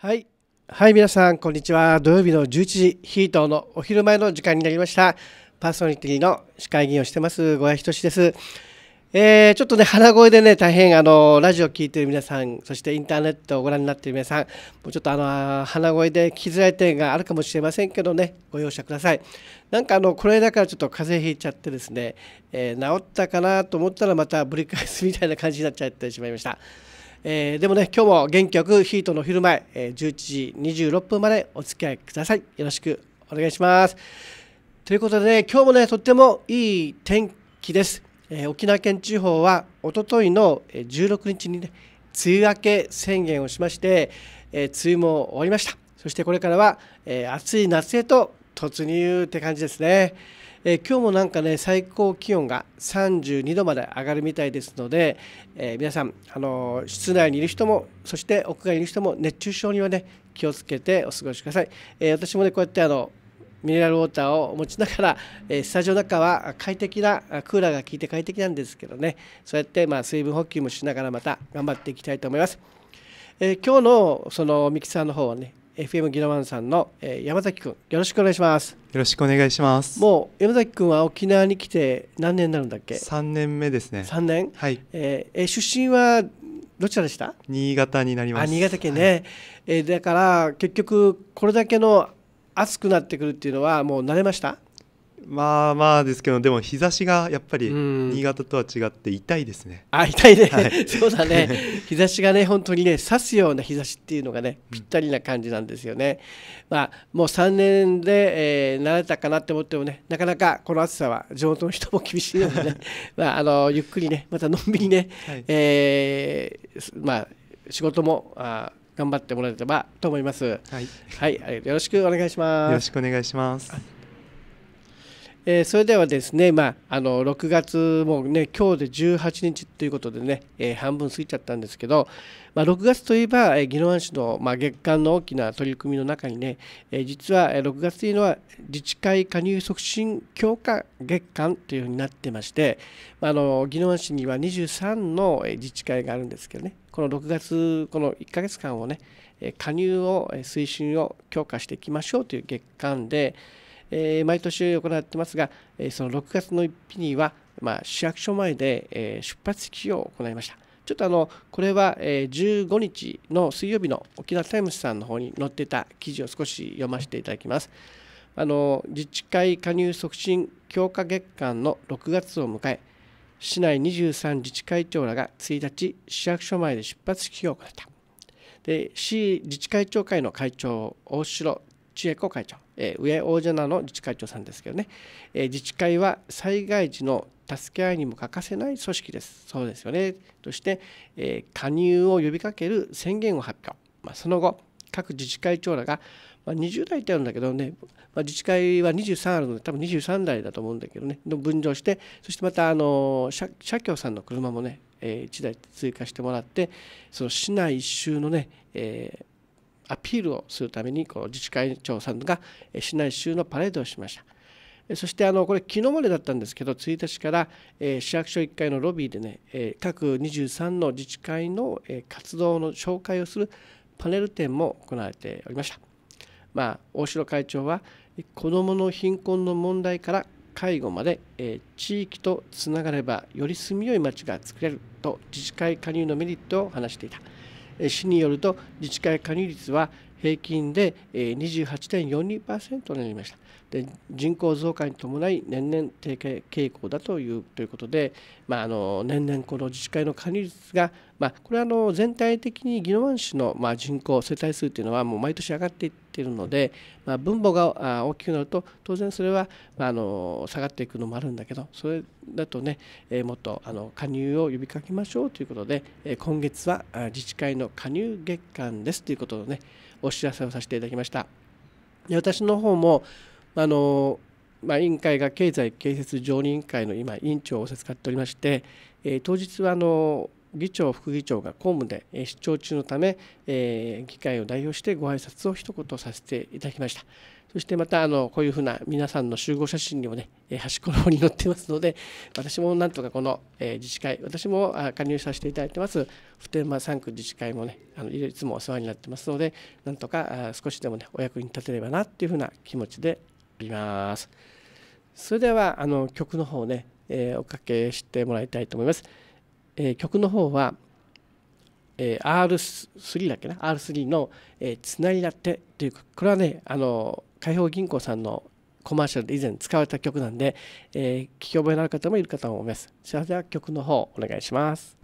はい。はい、皆さん、こんにちは。土曜日の11時、ヒートのお昼前の時間になりました。パーソナリティの市会議員をしてます、小林仁です。えー、ちょっとね、鼻声でね、大変、あの、ラジオを聴いている皆さん、そしてインターネットをご覧になっている皆さん、もうちょっとあの、鼻声で聞きづらい点があるかもしれませんけどね、ご容赦ください。なんかあの、この間からちょっと風邪ひいちゃってですね、えー、治ったかなと思ったらまたぶり返すみたいな感じになっちゃってしまいました。えー、でもね今日も元気よくヒートの昼前、えー、11時26分までお付き合いくださいよろしくお願いしますということで、ね、今日もねとってもいい天気です、えー、沖縄県地方はおとといの16日にね梅雨明け宣言をしまして、え梅雨も終わりましたそしてこれからは、え暑い夏へと突入って感じですね。え今日もなんかね最高気温が32度まで上がるみたいですので、え皆さん、あの室内にいる人もそして屋外にいる人も熱中症にはね気をつけてお過ごしください。え私もねこうやってあのミネラルウォーターを持ちながら、えスタジオの中は快適なクーラーが効いて快適なんですけどねそうやってまあ水分補給もしながらまた頑張っていきたいと思います。えー、今日のそのミキサーの方はね FM ギノワンさんの、えー、山崎くんよろしくお願いしますよろしくお願いしますもう山崎くんは沖縄に来て何年になるんだっけ三年目ですね三年はい、えー、出身はどちらでした新潟になりますあ新潟県ね、はい、えー、だから結局これだけの暑くなってくるっていうのはもう慣れましたまあまあですけどでも日差しがやっぱり新潟とは違って痛いですね、あ痛いね、はい、そうだね 日差しがね本当にね刺すような日差しっていうのがねぴったりな感じなんですよね、うん、まあもう3年で、えー、慣れたかなって思ってもねなかなかこの暑さは地元の人も厳しいのでね まああのゆっくりねまたのんびりね、はい、えー、まあ仕事もあ頑張ってもらえればと思います、はい、はい、よろしくお願いしますよろしくお願いしますえー、それではですね、まあ、あの6月もね今日で18日ということでね、えー、半分過ぎちゃったんですけど、まあ、6月といえば、えー、宜野湾市の、まあ、月間の大きな取り組みの中にね、えー、実は6月というのは自治会加入促進強化月間というふうになってまして、まあ、あの宜野湾市には23の自治会があるんですけどねこの6月この1ヶ月間をね加入を推進を強化していきましょうという月間で。えー、毎年行ってますが、えその6月の1日には、まあ、市役所前で、え出発式を行いました。ちょっとあのこれは15日の水曜日の沖縄タイムズさんの方に載ってた記事を少し読ませていただきます。あの自治会加入促進強化月間の6月を迎え市内23自治会長らが1日市役所前で出発式を行ったで市自治会長会の会長大城千恵子会長上大女の自治会長さんですけどね、えー、自治会は災害時の助け合いにも欠かせない組織です。そうですよね。として、えー、加入を呼びかける宣言を発表。まあ、その後、各自治会長らが、まあ、20代ってあるんだけどね、まあ、自治会は23あるので、多分23代だと思うんだけどね、の分譲して、そしてまた、あの社、社協さんの車もね、えー、1台追加してもらって、その市内一周のね、えー、アピールをするためにこう自治会長さんが市内州のパレードをしました。そしてあのこれ昨日までだったんですけど1日から、市役所1階のロビーでね、え各23の自治会の、活動の紹介をするパネル展も行われておりました、まあ、大城会長は子どもの貧困の問題から介護まで、地域とつながればより住みよい町が作れると自治会加入のメリットを話していた。市によると自治会加入率は平均で28.42%になりました。で人口増加に伴い年々低下傾向だというということで、まあ、あの年々この自治会の管理率が、まあ、これはあの全体的に宜野湾市のまあ人口世帯数というのはもう毎年上がっていっているので、まあ、分母が大きくなると当然それはまああの下がっていくのもあるんだけどそれだとね、もっとあの加入を呼びかけましょうということで、今月は自治会の加入月間ですということをねお知らせをさせていただきました。で私の方もあのまあ、委員会が経済建設常任委員会の今委員長をおせつかっておりまして、えー、当日はあの議長副議長が公務で出張中のため、えー、議会を代表してご挨拶を一言させていただきました。そしてまたあのこういうふうな皆さんの集合写真にもね端っこの方に載ってますので私もなんとかこの自治会私も加入させていただいてます普天間3区自治会もねあのいつもお世話になってますのでなんとか少しでもねお役に立てればなっていうふうな気持ちでおります。それではあの曲の方ね、えおかけしてもらいたいと思います。え曲の方は、えー、R3 だっけな R3 の、えつないだって」というこれはねあの開放銀行さんのコマーシャルで以前使われた曲なんで、えー、聞き覚えのある方もいるかと思います。それでは曲の方お願いします。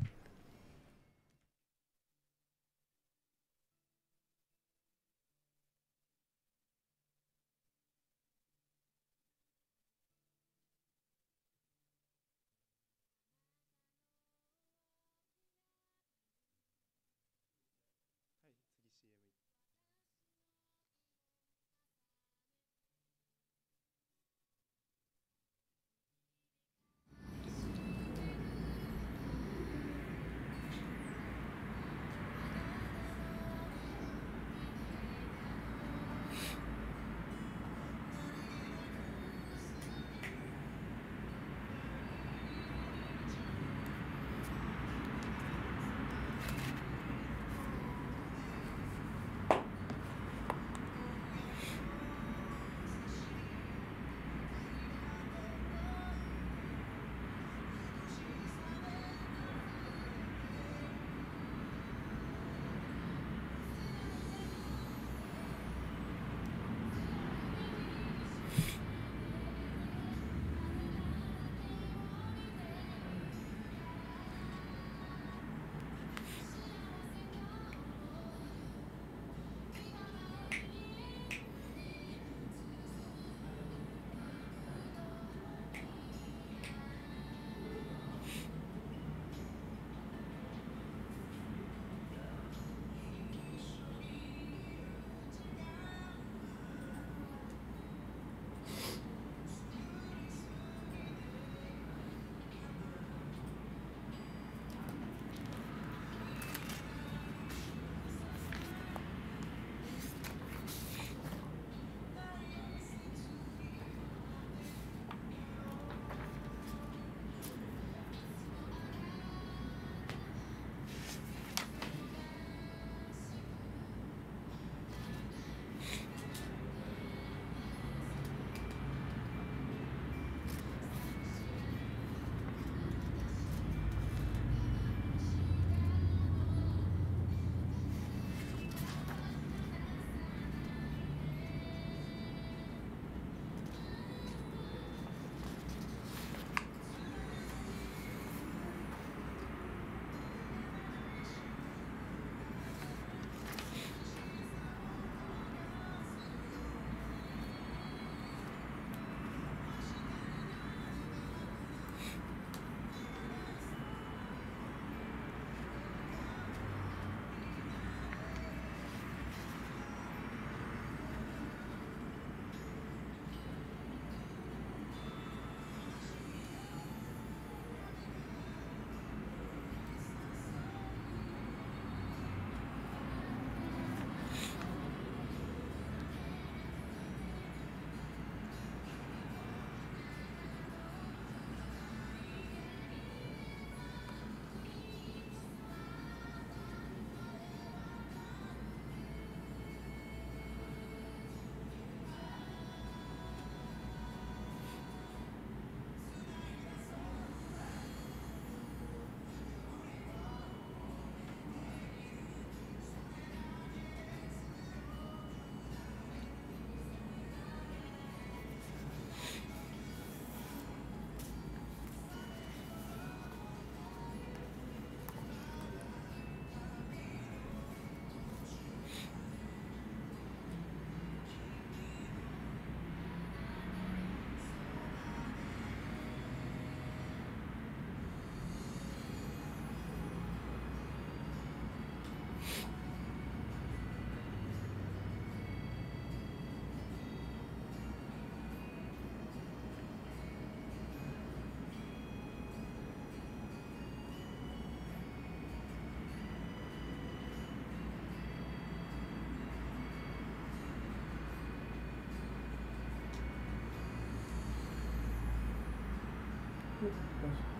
Yes.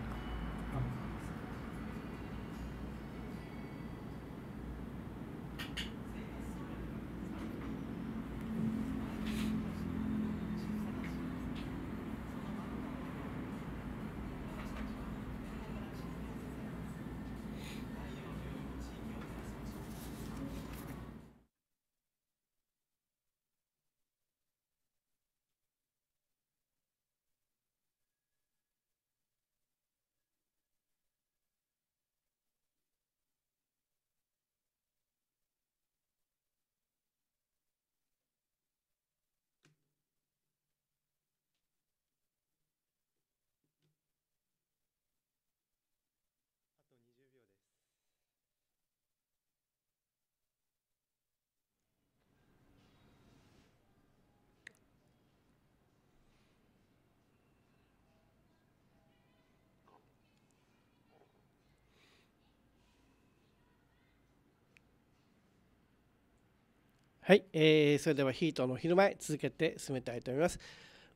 はい、えー、それではヒートの昼前続けて進めたいと思います。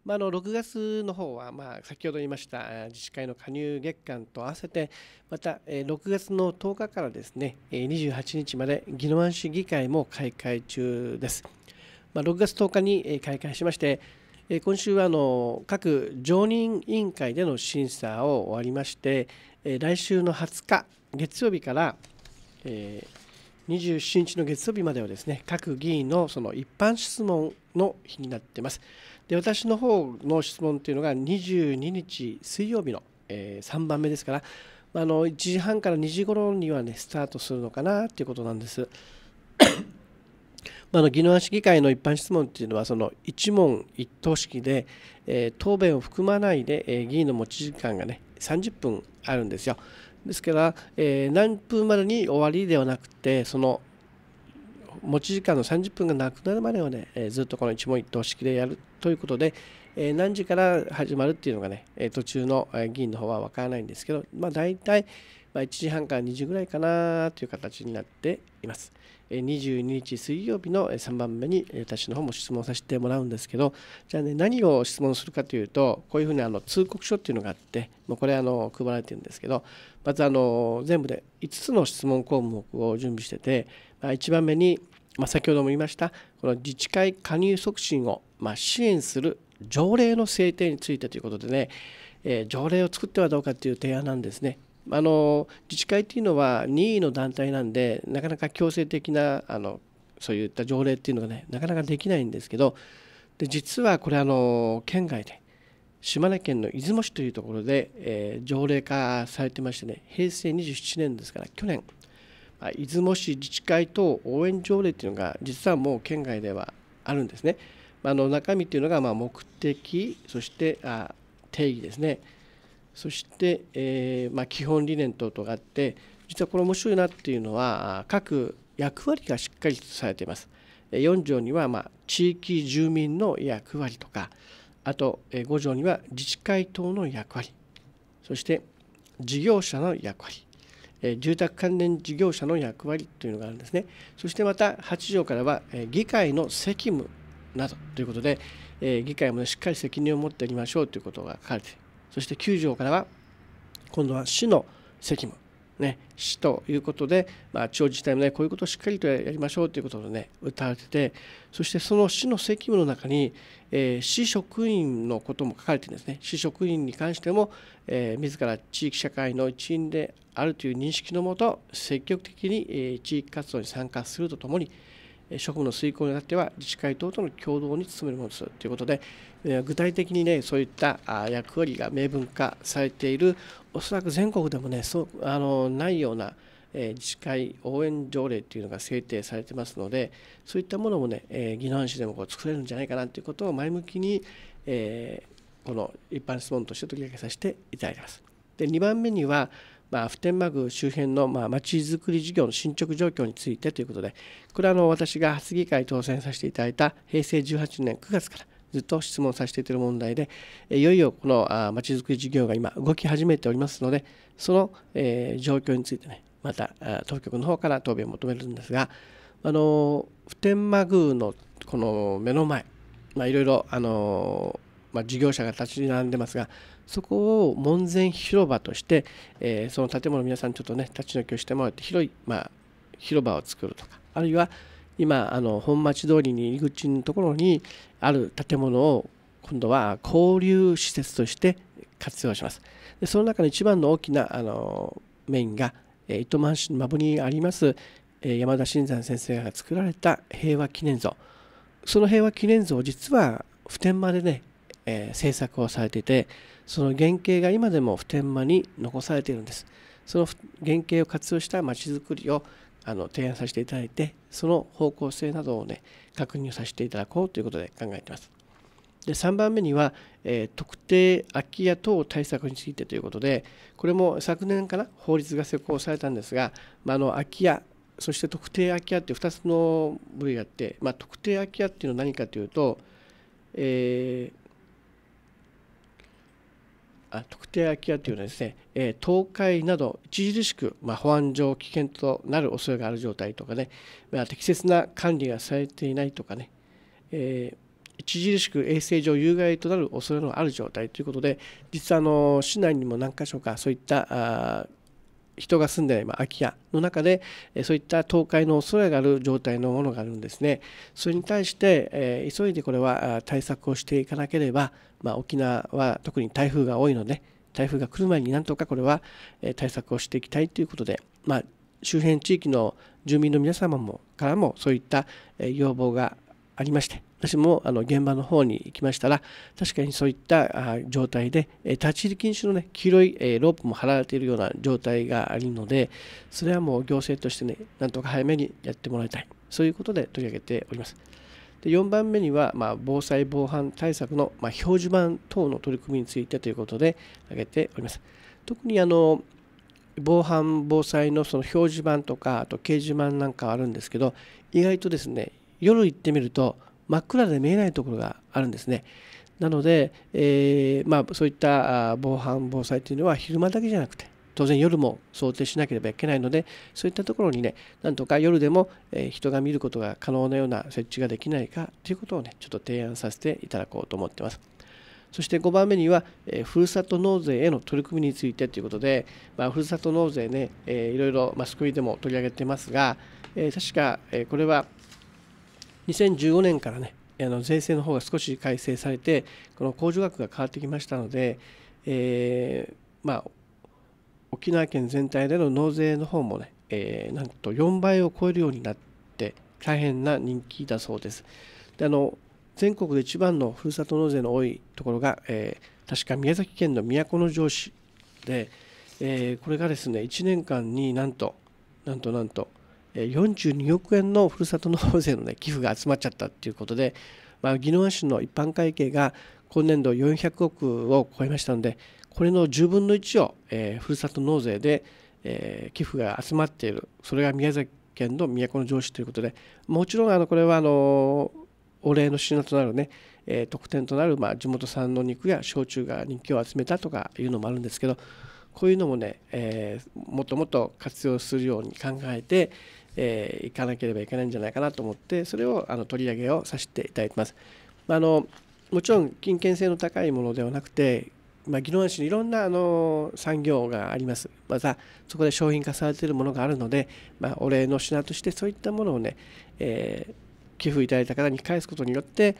まあ、の6月の方は、まあ、先ほど言いました自治会の加入月間と合わせてまた6月の10日からですね28日まで宜野湾市議会も開会中です、まあ、6月10日に開会しまして今週はあの各常任委員会での審査を終わりまして来週の20日月曜日から、えー27日の月曜日まではですね各議員のその一般質問の日になっていますで私の方の質問というのが22日水曜日の、えー、3番目ですからあの1時半から2時頃にはねスタートするのかなということなんですまあの宜野湾市議会の一般質問というのはその一問一答式で、えー、答弁を含まないで、えー、議員の持ち時間がね30分あるんですよ。ですから、えー、何分までに終わりではなくてその持ち時間の30分がなくなるまではね、えー、ずっとこの一問一答式でやるということで、えー、何時から始まるっていうのがね、え途中の議員の方は分からないんですけど、まあ、大体、まあ、1時半から2時ぐらいかなという形になっています。22日水曜日の3番目に私の方も質問させてもらうんですけどじゃあね何を質問するかというとこういうふうにあの通告書っていうのがあってもうこれあの配られてるんですけどまずあの全部で5つの質問項目を準備してて、1番目に、先ほども言いましたこの自治会加入促進をま支援する条例の制定についてということでね、条例を作ってはどうかという提案なんですね。あの自治会っていうのは任意の団体なんでなかなか強制的なあのそういった条例っていうのがねなかなかできないんですけどで実はこれあの県外で島根県の出雲市というところで、えー、条例化されてましてね平成27年ですから去年、まあ、出雲市自治会等応援条例っていうのが実はもう県外ではあるんですね。あの中身っていうのがまあ目的そしてあ定義ですね。そして、えー、まあ、基本理念等々があって実はこれ面白いなっていうのは各役割がしっかりとされています。4条には、まあ、地域住民の役割とかあと5条には自治会等の役割そして事業者の役割住宅関連事業者の役割というのがあるんですねそしてまた8条からは議会の責務などということで議会もしっかり責任を持っていきましょうということが書かれてそして9条からは今度は市の責務ね、死ということで、まあ、地方自治体もねこういうことをしっかりとやりましょうということをね歌われててそしてその市の責務の中に、えー、市職員のことも書かれてるんですね市職員に関しても、えー、自ら地域社会の一員であるという認識のもと積極的に、えー、地域活動に参加するとともに職務の遂行にあたっては自治会等との共同に努めるものですということで具体的にねそういった役割が明文化されているおそらく全国でもねそうあのないような自治会応援条例というのが制定されてますのでそういったものもね宜野湾でもこう作れるんじゃないかなということを前向きに、えー、この一般質問として取り上げさせていただきます。で2番目にはまあ、普天間宮周辺のまあづくり事業の進捗状況についてということでこれはあの私が発議会当選させていただいた平成18年9月からずっと質問させていただいている問題でいよいよこのまちづくり事業が今動き始めておりますのでその、えー、状況についてねまた当局の方から答弁を求めるんですがあの普天間宮のこの目の前いろいろ事業者が立ち並んでますがそこを門前広場として、えー、その建物皆さんちょっとね立ち退きをしてもらって広い、まあ、広場を作るとかあるいは今あの本町通りに入り口のところにある建物を今度は交流施設として活用しますでその中の一番の大きなあのメインが、えー、糸満市の孫ぶにあります、えー、山田新山先生が作られた平和記念像その平和記念像実は普天間でね、えー、制作をされていてその原型が今でも普天間に残されているんですその原型を活用したまちづくりをあの提案させていただいてその方向性などをね確認させていただこうということで考えていますで3番目には、えー、特定空き家等対策についてということでこれも昨年かな法律が施行されたんですが、まあ、あの空き家そして特定空き家っていう2つの部位があって、まあ、特定空き家っていうのは何かというと、えー、特定空き家というのはですね、え倒壊など著しく、ま保安上危険となる恐れがある状態とかね、ま適切な管理がされていないとかね、え著しく衛生上有害となる恐れのある状態ということで実はあの市内にも何か所かそういった人が住んでない、ま空き家の中で、えそういった倒壊の恐れがある状態のものがあるんですね。それに対して、え急いでこれは対策をしていかなければ、まあ、沖縄は特に台風が多いので、台風が来る前になんとかこれは、え対策をしていきたいということで、まあ、周辺地域の住民の皆様もからもそういった要望がありまして私もあの現場の方に行きましたら確かにそういった状態で立ち入り禁止の、ね、黄色いロープも張られているような状態があるのでそれはもう行政としてねなんとか早めにやってもらいたいそういうことで取り上げております。で4番目には、まあ、防災・防犯対策の、まあ、表示板等の取り組みについてということで挙げております。特にあの防犯・防災のその表示板とかあと掲示板なんかあるんですけど意外とですね夜行ってみると真っ暗で見えないところがあるんですね。なので、えー、まあ、そういった防犯防災というのは昼間だけじゃなくて当然夜も想定しなければいけないのでそういったところにねなんとか夜でも、え人が見ることが可能なような設置ができないかということをねちょっと提案させていただこうと思ってます。そして5番目には、えー、ふるさと納税への取り組みについてということで、まあ、ふるさと納税ね、えー、いろいろマスコミでも取り上げてますが、えー、確か、えこれは2015年からねあの税制の方が少し改正されてこの控除額が変わってきましたので、えー、まあ、沖縄県全体での納税の方もね、えー、なんと4倍を超えるようになって大変な人気だそうです。であの全国で一番のふるさと納税の多いところが、えー、確か宮崎県の都城市で、えー、これがですね1年間になんとなんとなんと42億円のふるさと納税の、ね、寄付が集まっちゃったということで、まあ、宜野湾市の一般会計が今年度400億を超えましたのでこれの10分の1を、えー、ふるさと納税で、えー、寄付が集まっているそれが宮崎県の都城市ということでもちろんあのこれはあのお礼の品となるね、えー、特典となる、まあ、地元産の肉や焼酎が人気を集めたとかいうのもあるんですけどこういうのもね、えー、もっともっと活用するように考えて、えー、いかなければいけないんじゃないかなと思ってそれをあの取り上げをさせていただいてます。あのもちろん金券性の高いものではなくて、まあ、宜野湾市にいろんなあの産業がありますまたそこで商品化されているものがあるので、まあ、お礼の品としてそういったものをね、えー、寄付いただいた方に返すことによって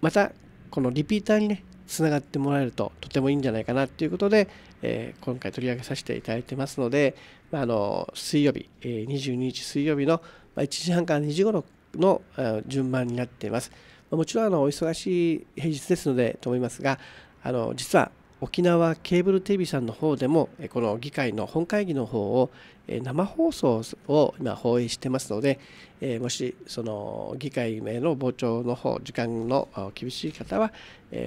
またこのリピーターにねつながってもらえるととてもいいんじゃないかなということで、えー、今回取り上げさせていただいてますので、あの水曜日、え22日水曜日の1時半から2時頃の順番になっています。もちろんあのお忙しい平日ですのでと思いますが、あの実は沖縄ケーブルテレビさんの方でもこの議会の本会議の方を生放送を今放映してますのでもしその議会名の傍聴の方時間の厳しい方は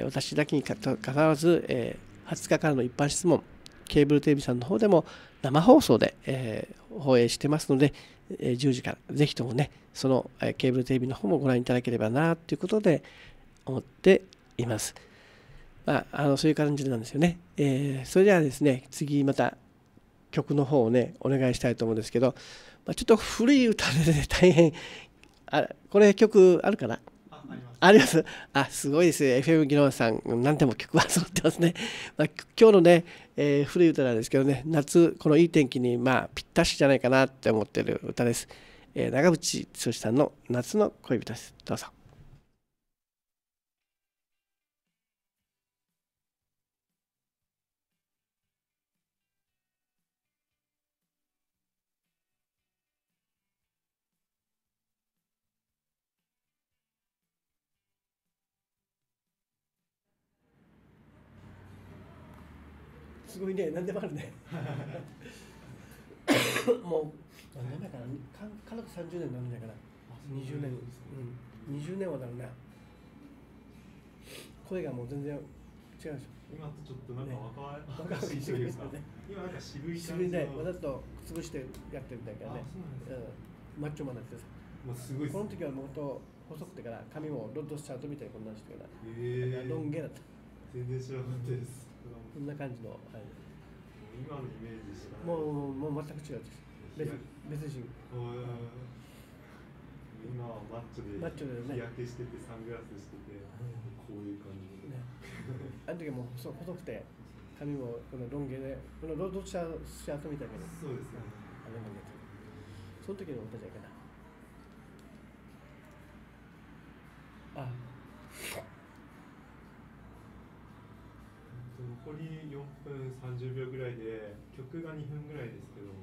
私だけにかかわらず20日からの一般質問ケーブルテレビさんの方でも生放送で、えー、放映してますので、えー、10時からぜひともねその、えー、ケーブルテレビの方もご覧いただければなということで思っています。まあ、あのそういう感じなんですよね。えー、それではですね次また曲の方をねお願いしたいと思うんですけど、まあ、ちょっと古い歌でね大変あこれ曲あるかなあります。あ、すごいですね。FM 技能さん、何でも曲は揃ってますね。まあ、今日のね、えー、古い歌なんですけどね、夏、このいい天気に、まあ、ぴったしじゃないかなって思ってる歌です。えー、長渕剛さんの夏の恋人です。どうぞ。組ね何でもあるね もう何年前かな軽く30年になるんじゃないかな20年うん20年はだろうね声がもう全然違うでしょ今とちょっとなんか若々しいというか、ね、今なんか渋い感渋いねわざと潰してやってるんだけどねうん、マッチョマンなってさ、まあ、すごいす、ね、この時はもっと細くてから髪もロッドスチャートみたいにこんなんしてから、えー、ロン毛だった全然知らなかったですそんな感じの、はい、今のイメージしかもうもう全く違うです別別人、今はマッチョでマッチョで、日焼けしててサングラスしてて、こういう感じね、あの時もそう細くて髪もこのロン毛でこのロードシャシャートみたいなそうですねあれなんその時の歌じゃないかなあ残り4分30秒ぐらいで曲が2分ぐらいですけど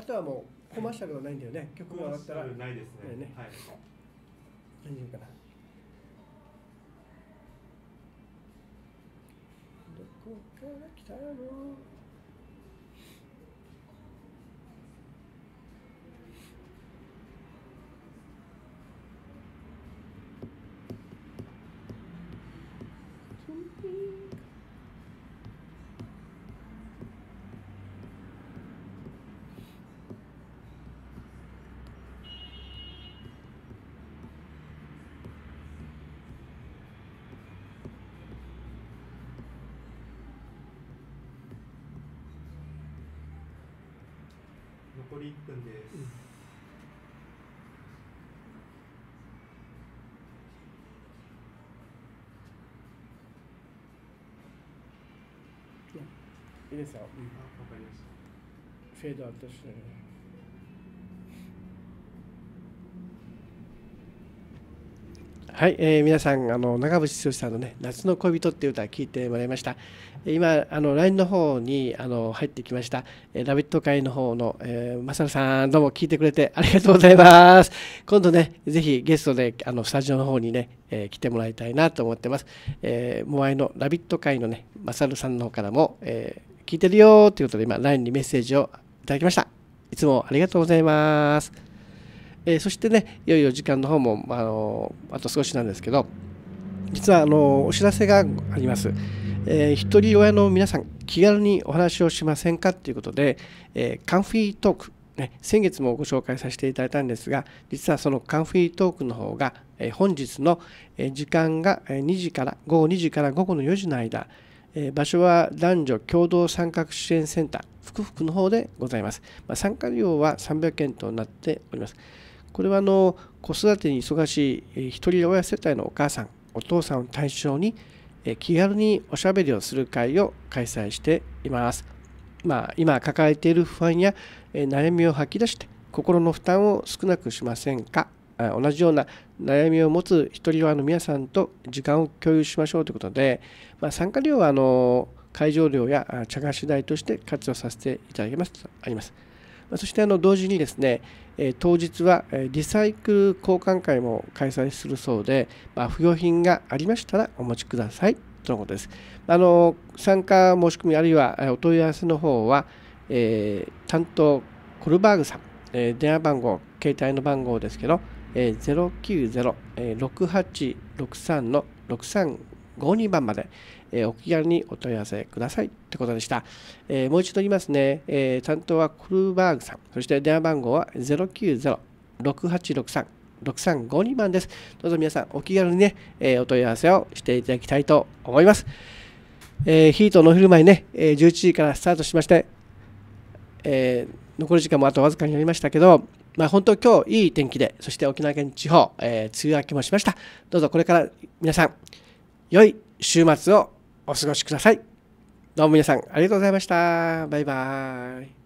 あとはもうコマーシャルないんだよね曲がったらないですねね、はい、大丈夫かなどこから来たのり1分です、うんいいですよ、うん、あ分かりましたフェードアウトしてはい、えー、皆さんあの長渕剛さんのね夏の恋人っていう歌聞いてもらいました。今あの LINE の方にあの入ってきました、えー、ラビット会の方の、えマサルさんどうも聞いてくれてありがとうございます。今度ねぜひゲストであのスタジオの方にね、えー、来てもらいたいなと思ってます。えー、モアイのラビット会のねマサルさんの方からも、えー、聞いてるよということで今 LINE にメッセージをいただきました。いつもありがとうございます。えー、そしてねいよいよ時間の方も、あのー、あと少しなんですけど実はあのー、お知らせがあります。えー、一人親の皆さん気軽にお話をしませんかということで、えー、カンフィートーク、ね、先月もご紹介させていただいたんですが実はそのカンフィートークの方が、えー、本日の時間が2時から午後2時から午後の4時の間、場所は男女共同参画支援センター福福の方でございます、まあ、参加料は300円となっておりますこれはあの子育てに忙しい一人親世帯のお母さんお父さんを対象に気軽におしゃべりをする会を開催しています。まあ、今抱えている不安や悩みを吐き出して心の負担を少なくしませんか同じような悩みを持つ一人親の皆さんと時間を共有しましょうということで、まあ、参加料はあの会場料や茶菓子代として活用させていただきますとあります。そしてあの同時にですね、え当日はリサイクル交換会も開催するそうで、まあ、不要品がありましたらお持ちくださいとのことです。あの参加申し込みあるいはお問い合わせの方は、えー、担当コルバーグさん、えー、電話番号携帯の番号ですけど、ー、090-6863-63 52番まで、えー、お気軽にお問い合わせくださいってことでした。えー、もう一度言いますね、えー、担当はクルーバーグさん、そして電話番号は090-6863。6352番です。どうぞ皆さんお気軽にね、えお問い合わせをしていただきたいと思います。えヒートの振る舞いね、え11時からスタートしまして、え残り時間もあとわずかになりましたけど、まあ、本当今日いい天気で、そして沖縄県地方、えー、梅雨明けもしました。どうぞこれから皆さん、良い週末をお過ごしください。どうも皆さんありがとうございました。バイバイ。